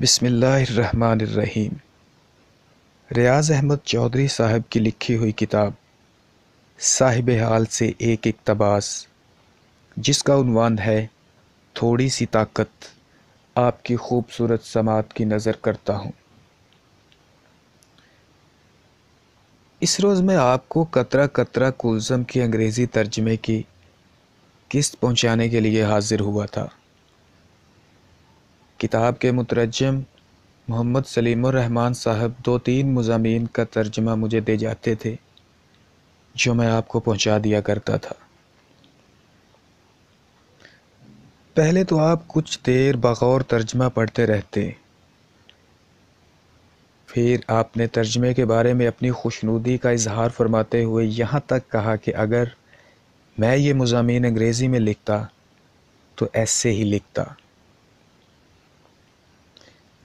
बिसमीम रियाज़ अहमद चौधरी साहब की लिखी हुई किताब साहिब हाल से एक इकतबास जिसका उनवान है थोड़ी सी ताकत आपकी खूबसूरत समात की नज़र करता हूँ इस रोज़ मैं आपको कतरा कतरा कुलज़म की अंग्रेज़ी तर्जमे की किस्त पहुँचाने के लिए हाज़िर हुआ था किताब के मुतरजम मोहम्मद रहमान साहब दो तीन मजामी का तर्जमा मुझे दे जाते थे जो मैं आपको पहुंचा दिया करता था पहले तो आप कुछ देर बगौर तर्जमा पढ़ते रहते फिर आपने तर्जमे के बारे में अपनी खुशनुदी का इजहार फरमाते हुए यहाँ तक कहा कि अगर मैं ये मजामी अंग्रेज़ी में लिखता तो ऐसे ही लिखता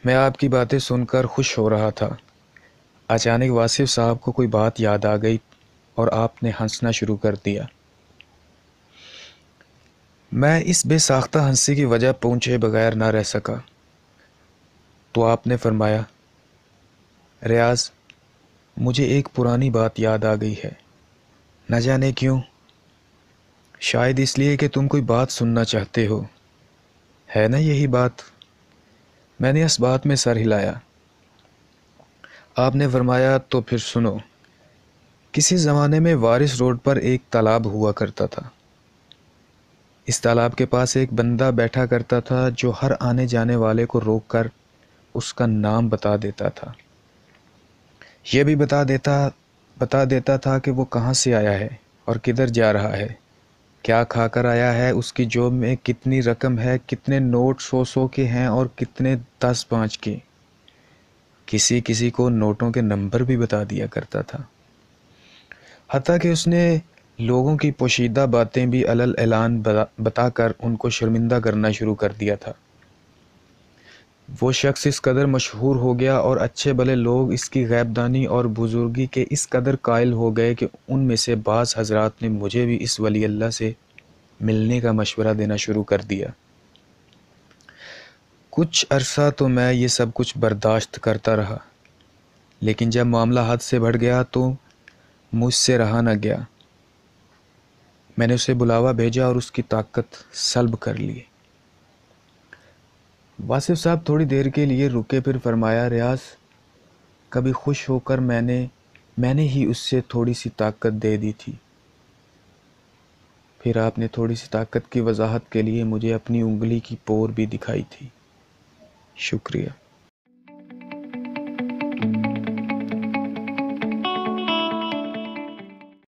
मैं आपकी बातें सुनकर खुश हो रहा था अचानक वासिफ साहब को कोई बात याद आ गई और आपने हंसना शुरू कर दिया मैं इस बेसाख्ता हंसी की वजह पूछे बगैर ना रह सका तो आपने फरमाया रियाज मुझे एक पुरानी बात याद आ गई है न जाने क्यों शायद इसलिए कि तुम कोई बात सुनना चाहते हो है ना यही बात मैंने इस बात में सर हिलाया आपने फरमाया तो फिर सुनो किसी ज़माने में वारिस रोड पर एक तालाब हुआ करता था इस तालाब के पास एक बंदा बैठा करता था जो हर आने जाने वाले को रोक कर उसका नाम बता देता था यह भी बता देता बता देता था कि वो कहाँ से आया है और किधर जा रहा है क्या खाकर आया है उसकी जॉब में कितनी रकम है कितने नोट सौ सौ के हैं और कितने दस पाँच के किसी किसी को नोटों के नंबर भी बता दिया करता था हती कि उसने लोगों की पोशीदा बातें भी अलल ऐलान बताकर उनको शर्मिंदा करना शुरू कर दिया था वो शख्स इस कदर मशहूर हो गया और अच्छे भले लोग इसकी गैबदानी और बुज़ुर्गी के इस कदर कायल हो गए कि उनमें से बाज़ हजरात ने मुझे भी इस वली अल्लाह से मिलने का मशवरा देना शुरू कर दिया कुछ अरसा तो मैं ये सब कुछ बर्दाश्त करता रहा लेकिन जब मामला हद से बढ़ गया तो मुझसे रहा न गया मैंने उसे बुलावा भेजा और उसकी ताकत सलब कर ली वासिफ साहब थोड़ी देर के लिए रुके फिर फरमाया रियाज कभी खुश होकर मैंने मैंने ही उससे थोड़ी सी ताकत दे दी थी फिर आपने थोड़ी सी ताकत की वजाहत के लिए मुझे अपनी उंगली की पोर भी दिखाई थी शुक्रिया